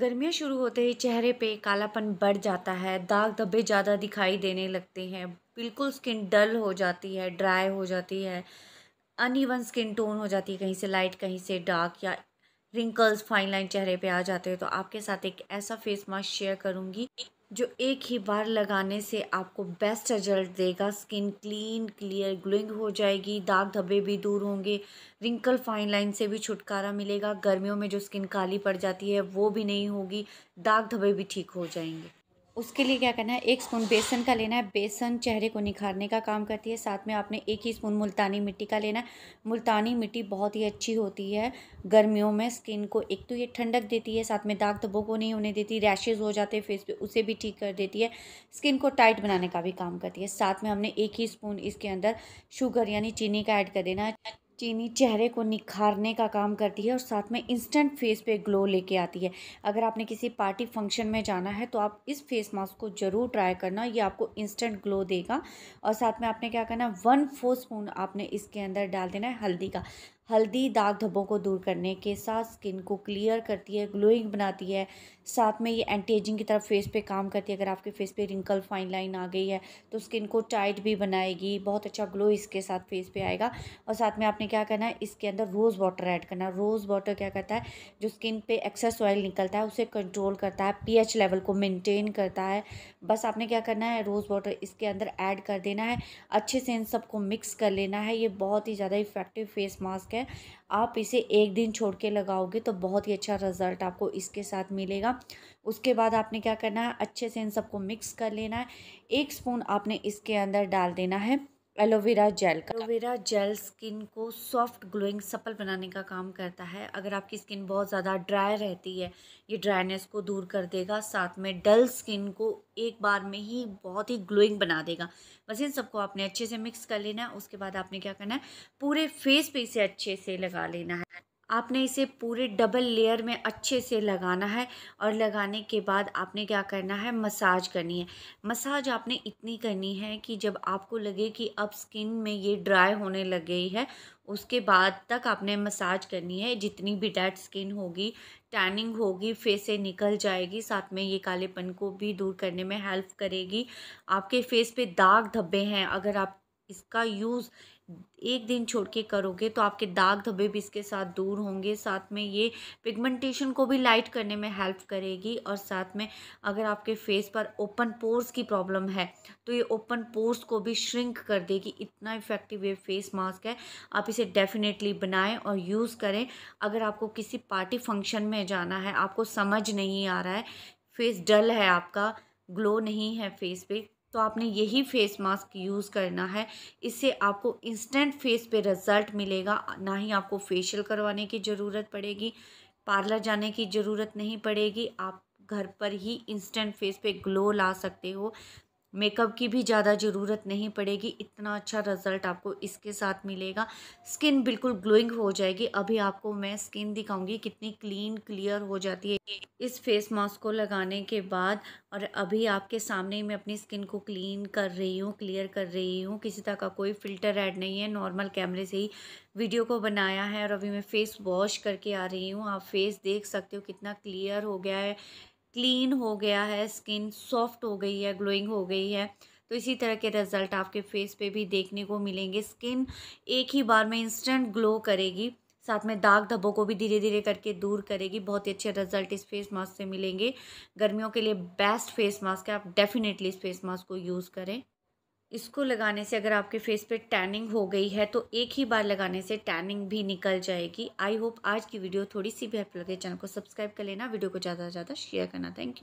गर्मियाँ शुरू होते ही चेहरे पे कालापन बढ़ जाता है दाग धब्बे ज़्यादा दिखाई देने लगते हैं बिल्कुल स्किन डल हो जाती है ड्राई हो जाती है अनइवन स्किन टोन हो जाती है कहीं से लाइट कहीं से डार्क या रिंकल्स फाइन लाइन चेहरे पे आ जाते हैं तो आपके साथ एक ऐसा फेस मास्क शेयर करूँगी जो एक ही बार लगाने से आपको बेस्ट रिजल्ट देगा स्किन क्लीन क्लियर ग्लोइंग हो जाएगी दाग धब्बे भी दूर होंगे रिंकल फाइन लाइन से भी छुटकारा मिलेगा गर्मियों में जो स्किन काली पड़ जाती है वो भी नहीं होगी दाग धब्बे भी ठीक हो जाएंगे उसके लिए क्या करना है एक स्पून बेसन का लेना है बेसन चेहरे को निखारने का काम करती है साथ में आपने एक ही स्पून मुल्तानी मिट्टी का लेना है मुल्तानी मिट्टी बहुत ही अच्छी होती है गर्मियों में स्किन को एक तो ये ठंडक देती है साथ में दाग धब्बों को नहीं होने देती रैशेज़ हो जाते हैं फेस पे उसे भी ठीक कर देती है स्किन को टाइट बनाने का भी काम करती है साथ में हमने एक ही स्पून इसके अंदर शुगर यानी चीनी का ऐड कर देना है चीनी चेहरे को निखारने का काम करती है और साथ में इंस्टेंट फेस पे ग्लो लेके आती है अगर आपने किसी पार्टी फंक्शन में जाना है तो आप इस फेस मास्क को ज़रूर ट्राई करना ये आपको इंस्टेंट ग्लो देगा और साथ में आपने क्या करना है वन फोर स्पून आपने इसके अंदर डाल देना है हल्दी का हल्दी दाग धब्बों को दूर करने के साथ स्किन को क्लियर करती है ग्लोइंग बनाती है साथ में ये एंटी एजिंग की तरफ फेस पे काम करती है अगर आपके फेस पे रिंकल फाइन लाइन आ गई है तो स्किन को टाइट भी बनाएगी बहुत अच्छा ग्लो इसके साथ फेस पे आएगा और साथ में आपने क्या करना है इसके अंदर रोज़ वाटर ऐड करना रोज़ वाटर क्या करता है जो स्किन पे एक्सेस ऑयल निकलता है उसे कंट्रोल करता है पी लेवल को मेनटेन करता है बस आपने क्या करना है रोज़ वाटर इसके अंदर ऐड कर देना है अच्छे से इन सबको मिक्स कर लेना है ये बहुत ही ज़्यादा इफेक्टिव फेस मास्क मास्क है आप इसे एक दिन छोड़ के लगाओगे तो बहुत ही अच्छा रिज़ल्ट आपको इसके साथ मिलेगा उसके बाद आपने क्या करना है अच्छे से इन सबको मिक्स कर लेना है एक स्पून आपने इसके अंदर डाल देना है एलोवेरा जेल का एलोवेरा जेल स्किन को सॉफ्ट ग्लोइंग सपल बनाने का काम करता है अगर आपकी स्किन बहुत ज़्यादा ड्राई रहती है ये ड्राइनेस को दूर कर देगा साथ में डल स्किन को एक बार में ही बहुत ही ग्लोइंग बना देगा बस इन सबको आपने अच्छे से मिक्स कर लेना है उसके बाद आपने क्या करना है पूरे फेस पे इसे अच्छे से लगा लेना है आपने इसे पूरे डबल लेयर में अच्छे से लगाना है और लगाने के बाद आपने क्या करना है मसाज करनी है मसाज आपने इतनी करनी है कि जब आपको लगे कि अब स्किन में ये ड्राई होने लग गई है उसके बाद तक आपने मसाज करनी है जितनी भी डेड स्किन होगी टैनिंग होगी फेस से निकल जाएगी साथ में ये कालेपन को भी दूर करने में हेल्प करेगी आपके फेस पे दाग धब्बे हैं अगर आप इसका यूज़ एक दिन छोड़ के करोगे तो आपके दाग धब्बे भी इसके साथ दूर होंगे साथ में ये पिगमेंटेशन को भी लाइट करने में हेल्प करेगी और साथ में अगर आपके फेस पर ओपन पोर्स की प्रॉब्लम है तो ये ओपन पोर्स को भी श्रिंक कर देगी इतना इफ़ेक्टिव ये फेस मास्क है आप इसे डेफिनेटली बनाएं और यूज़ करें अगर आपको किसी पार्टी फंक्शन में जाना है आपको समझ नहीं आ रहा है फेस डल है आपका ग्लो नहीं है फेस पे तो आपने यही फेस मास्क यूज़ करना है इससे आपको इंस्टेंट फेस पे रिज़ल्ट मिलेगा ना ही आपको फेशियल करवाने की ज़रूरत पड़ेगी पार्लर जाने की ज़रूरत नहीं पड़ेगी आप घर पर ही इंस्टेंट फेस पे ग्लो ला सकते हो मेकअप की भी ज़्यादा ज़रूरत नहीं पड़ेगी इतना अच्छा रिज़ल्ट आपको इसके साथ मिलेगा स्किन बिल्कुल ग्लोइंग हो जाएगी अभी आपको मैं स्किन दिखाऊंगी कितनी क्लीन क्लियर हो जाती है इस फेस मास्क को लगाने के बाद और अभी आपके सामने मैं अपनी स्किन को क्लीन कर रही हूँ क्लियर कर रही हूँ किसी तरह का कोई फ़िल्टर ऐड नहीं है नॉर्मल कैमरे से ही वीडियो को बनाया है और अभी मैं फ़ेस वॉश करके आ रही हूँ आप फेस देख सकते हो कितना क्लियर हो गया है क्लीन हो गया है स्किन सॉफ्ट हो गई है ग्लोइंग हो गई है तो इसी तरह के रिज़ल्ट आपके फेस पे भी देखने को मिलेंगे स्किन एक ही बार में इंस्टेंट ग्लो करेगी साथ में दाग धब्बों को भी धीरे धीरे करके दूर करेगी बहुत ही अच्छे रिजल्ट इस फेस मास्क से मिलेंगे गर्मियों के लिए बेस्ट फेस मास्क है आप डेफिनेटली इस फेस मास्क को यूज़ करें इसको लगाने से अगर आपके फेस पे टैनिंग हो गई है तो एक ही बार लगाने से टैनिंग भी निकल जाएगी आई होप आज की वीडियो थोड़ी सी भी हेल्प लगे चैनल को सब्सक्राइब कर लेना वीडियो को ज़्यादा से ज़्यादा शेयर करना थैंक यू